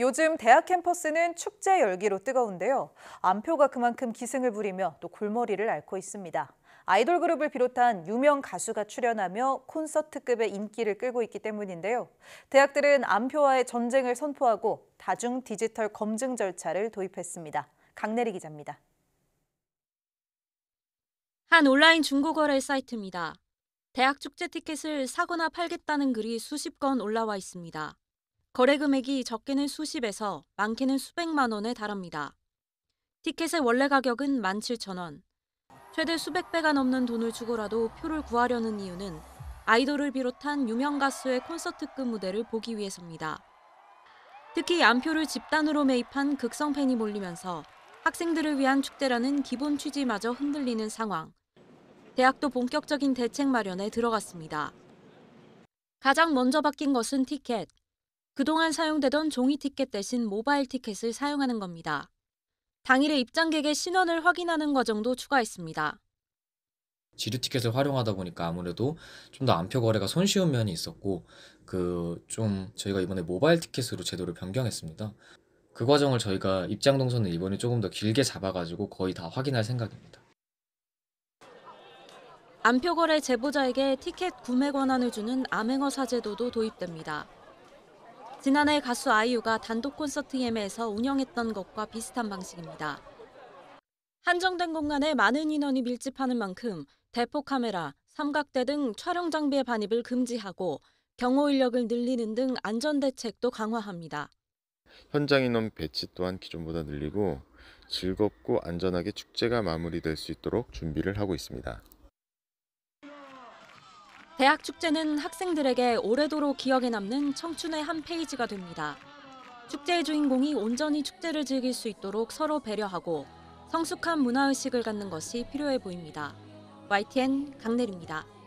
요즘 대학 캠퍼스는 축제 열기로 뜨거운데요. 안표가 그만큼 기승을 부리며 또 골머리를 앓고 있습니다. 아이돌 그룹을 비롯한 유명 가수가 출연하며 콘서트급의 인기를 끌고 있기 때문인데요. 대학들은 안표와의 전쟁을 선포하고 다중 디지털 검증 절차를 도입했습니다. 강내리 기자입니다. 한 온라인 중고거래 사이트입니다. 대학 축제 티켓을 사거나 팔겠다는 글이 수십 건 올라와 있습니다. 거래 금액이 적게는 수십에서 많게는 수백만 원에 달합니다. 티켓의 원래 가격은 17,000원. 최대 수백 배가 넘는 돈을 주고라도 표를 구하려는 이유는 아이돌을 비롯한 유명 가수의 콘서트급 무대를 보기 위해서입니다. 특히 암표를 집단으로 매입한 극성 팬이 몰리면서 학생들을 위한 축제라는 기본 취지마저 흔들리는 상황. 대학도 본격적인 대책 마련에 들어갔습니다. 가장 먼저 바뀐 것은 티켓. 그동안 사용되던 종이 티켓 대신 모바일 티켓을 사용하는 겁니다. 당일에 입장객의 신원을 확인하는 과정도 추가했습니다. 지류 티켓을 활용하다 보니까 아무래도 좀 더 안표 거래가 손쉬운 면이 있었고 그 좀 저희가 이번에 모바일 티켓으로 제도를 변경했습니다. 그 과정을 저희가 입장 동선을 이번에 조금 더 길게 잡아가지고 거의 다 확인할 생각입니다. 안표 거래 제보자에게 티켓 구매 권한을 주는 암행어 사제도도 도입됩니다. 지난해 가수 아이유가 단독 콘서트 예매에서 운영했던 것과 비슷한 방식입니다. 한정된 공간에 많은 인원이 밀집하는 만큼 대포 카메라, 삼각대 등 촬영 장비의 반입을 금지하고 경호 인력을 늘리는 등 안전 대책도 강화합니다. 현장 인원 배치 또한 기존보다 늘리고 즐겁고 안전하게 축제가 마무리될 수 있도록 준비를 하고 있습니다. 대학 축제는 학생들에게 오래도록 기억에 남는 청춘의 한 페이지가 됩니다. 축제의 주인공이 온전히 축제를 즐길 수 있도록 서로 배려하고 성숙한 문화의식을 갖는 것이 필요해 보입니다. YTN 강내입니다